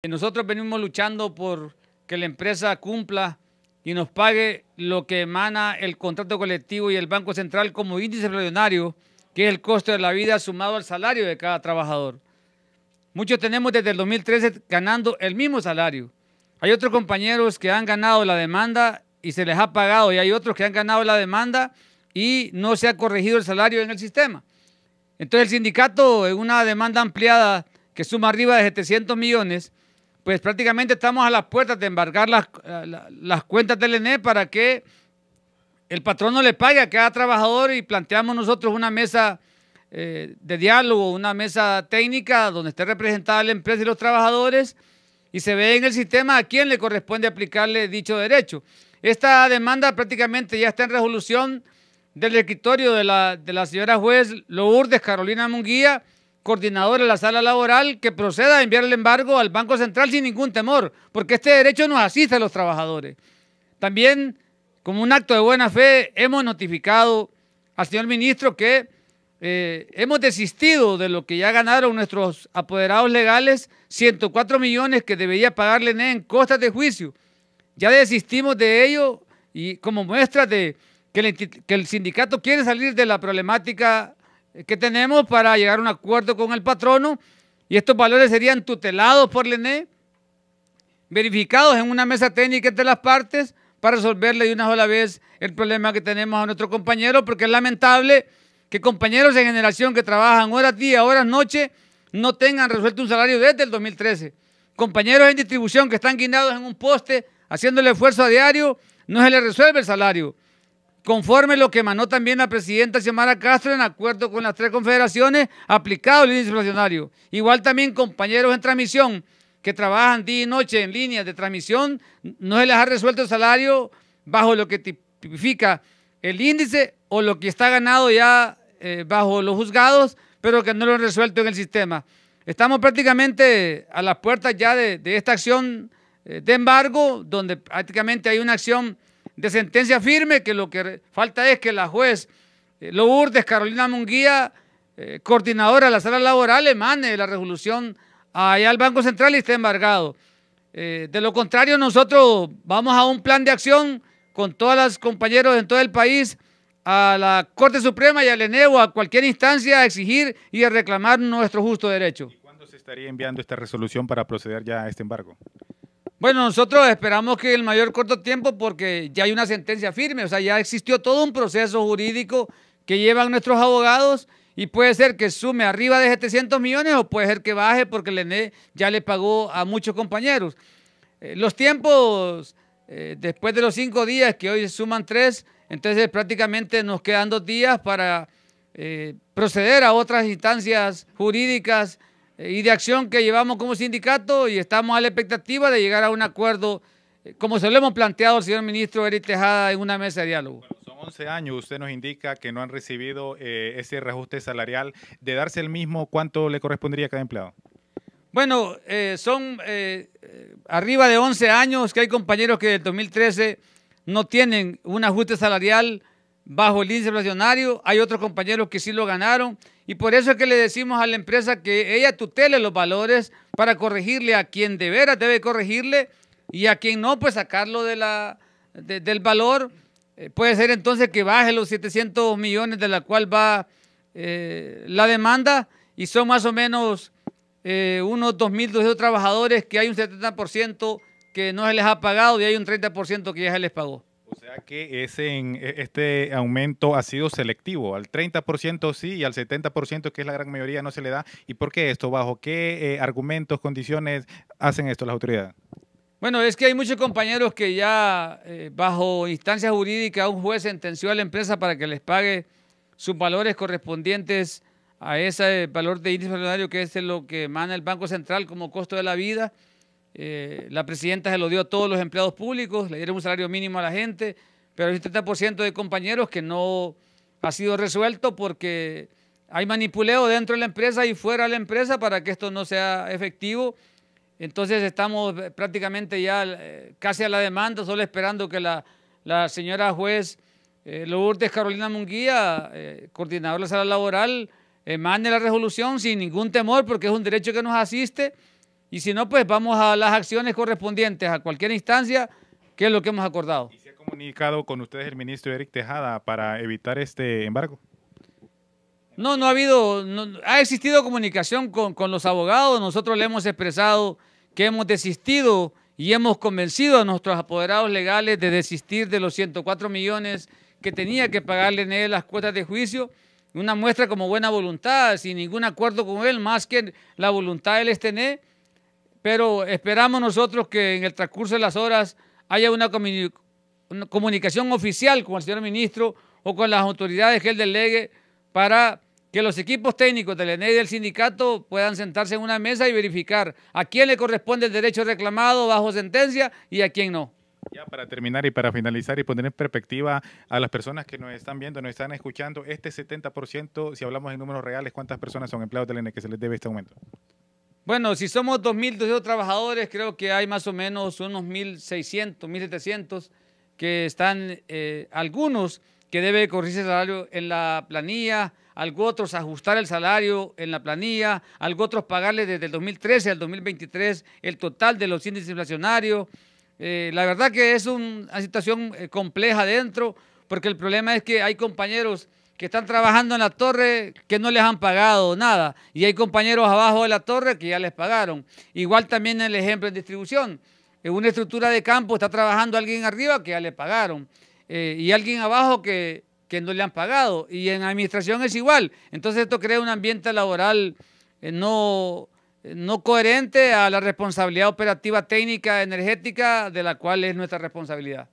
Eh, nosotros venimos luchando por que la empresa cumpla y nos pague lo que emana el contrato colectivo y el Banco Central como índice inflacionario, que es el costo de la vida sumado al salario de cada trabajador. Muchos tenemos desde el 2013 ganando el mismo salario. Hay otros compañeros que han ganado la demanda y se les ha pagado, y hay otros que han ganado la demanda y no se ha corregido el salario en el sistema. Entonces el sindicato, en una demanda ampliada que suma arriba de 700 millones, pues prácticamente estamos a las puertas de embargar las, eh, cuentas del ENE para que el patrón no le pague a cada trabajador y planteamos nosotros una mesa eh, de diálogo, una mesa técnica donde esté representada la empresa y los trabajadores y se ve en el sistema a quién le corresponde aplicarle dicho derecho. Esta demanda prácticamente ya está en resolución del escritorio de la, de la señora juez Lourdes Carolina Munguía coordinador de la sala laboral que proceda a enviar el embargo al Banco Central sin ningún temor, porque este derecho nos asiste a los trabajadores. También, como un acto de buena fe, hemos notificado al señor ministro que eh, hemos desistido de lo que ya ganaron nuestros apoderados legales, 104 millones que debería pagarle en costas de juicio. Ya desistimos de ello y como muestra de que el, que el sindicato quiere salir de la problemática eh, que tenemos para llegar a un acuerdo con el patrono y estos valores serían tutelados por Lené, verificados en una mesa técnica entre las partes para resolverle de una sola vez el problema que tenemos a nuestro compañero, porque es lamentable que compañeros de generación que trabajan horas día, horas noche, no tengan resuelto un salario desde el 2013. Compañeros en distribución que están guindados en un poste, haciendo el esfuerzo a diario, no se les resuelve el salario. Conforme lo que emanó también la presidenta Xiomara Castro en acuerdo con las tres confederaciones, aplicado el índice inflacionario. Igual también compañeros en transmisión que trabajan día y noche en líneas de transmisión, no se les ha resuelto el salario bajo lo que tipifica el índice o lo que está ganado ya eh, bajo los juzgados, pero que no lo han resuelto en el sistema. Estamos prácticamente a las puertas ya de, esta acción eh, de embargo, donde prácticamente hay una acción de sentencia firme que lo que falta es que la juez eh, Lourdes Carolina Munguía, eh, coordinadora de la sala laboral, emane la resolución allá al Banco Central y esté embargado. Eh, de lo contrario, nosotros vamos a un plan de acción con todos los compañeros en todo el país a la Corte Suprema y al ENEO, a cualquier instancia, a exigir y a reclamar nuestro justo derecho. ¿Y cuándo se estaría enviando esta resolución para proceder ya a este embargo? Bueno, nosotros esperamos que el mayor corto tiempo porque ya hay una sentencia firme, o sea, ya existió todo un proceso jurídico que llevan nuestros abogados y puede ser que sume arriba de 700 millones o puede ser que baje porque el ENE ya le pagó a muchos compañeros. Eh, los tiempos, eh, después de los cinco días, que hoy suman tres, entonces prácticamente nos quedan dos días para eh, proceder a otras instancias jurídicas eh, y de acción que llevamos como sindicato y estamos a la expectativa de llegar a un acuerdo, eh, como se lo hemos planteado al señor ministro Eric Tejada en una mesa de diálogo. son 11 años, usted nos indica que no han recibido eh, ese reajuste salarial. De darse el mismo, ¿cuánto le correspondería a cada empleado? Bueno, son arriba de 11 años que hay compañeros que del 2013 no tienen un ajuste salarial bajo el índice inflacionario. Hay otros compañeros que sí lo ganaron. Y por eso es que le decimos a la empresa que ella tutele los valores para corregirle a quien de veras debe corregirle y a quien no, pues sacarlo de la, del valor. Eh, puede ser entonces que baje los 700 millones de la cual va eh, la demanda y son más o menos eh, unos 2.200 trabajadores que hay un 70% que no se les ha pagado y hay un 30% que ya se les pagó. O sea que ese, este aumento ha sido selectivo, al 30% sí y al 70% que es la gran mayoría no se le da. ¿Y por qué esto? ¿Bajo qué eh, argumentos, condiciones hacen esto las autoridades? Bueno, es que hay muchos compañeros que ya eh, bajo instancia jurídica un juez sentenció a la empresa para que les pague sus valores correspondientes a ese valor de índice salario que es lo que emana el Banco Central como costo de la vida eh, la presidenta se lo dio a todos los empleados públicos, le dieron un salario mínimo a la gente, pero el un de compañeros que no ha sido resuelto porque hay manipuleo dentro de la empresa y fuera de la empresa para que esto no sea efectivo. Entonces estamos prácticamente ya eh, casi a la demanda, solo esperando que la, señora juez eh, Lourdes Carolina Munguía, coordinadora de la sala laboral, mande la resolución sin ningún temor porque es un derecho que nos asiste. Y si no, pues vamos a las acciones correspondientes a cualquier instancia, que es lo que hemos acordado. ¿Y se ha comunicado con ustedes el ministro Eric Tejada para evitar este embargo? No, no ha habido, ha existido comunicación con, con los abogados, nosotros le hemos expresado que hemos desistido y hemos convencido a nuestros apoderados legales de desistir de los 104 millones que tenía que pagarle en las cuotas de juicio, una muestra como buena voluntad, sin ningún acuerdo con él, más que la voluntad del tener pero esperamos nosotros que en el transcurso de las horas haya una, comunicación oficial con el señor ministro o con las autoridades que él delegue para que los equipos técnicos del ENE y del sindicato puedan sentarse en una mesa y verificar a quién le corresponde el derecho reclamado bajo sentencia y a quién no. Ya para terminar y para finalizar y poner en perspectiva a las personas que nos están viendo, nos están escuchando, este 70%, si hablamos en números reales, ¿cuántas personas son empleados del ENE que se les debe este aumento? Bueno, si somos 2.200 trabajadores, creo que hay más o menos unos 1.600, 1.700 que están, eh, algunos que debe corregirse el salario en la planilla, algunos otros ajustar el salario en la planilla, algunos otros pagarle desde el 2013 al 2023 el total de los índices inflacionarios. Eh, la verdad que es una situación eh, compleja dentro, porque el problema es que hay compañeros que están trabajando en la torre que no les han pagado nada y hay compañeros abajo de la torre que ya les pagaron. Igual también el ejemplo de distribución. En una estructura de campo está trabajando alguien arriba que ya le pagaron eh, y alguien abajo que, que, no le han pagado. Y en administración es igual. Entonces esto crea un ambiente laboral eh, no, no coherente a la responsabilidad operativa técnica energética de la cual es nuestra responsabilidad.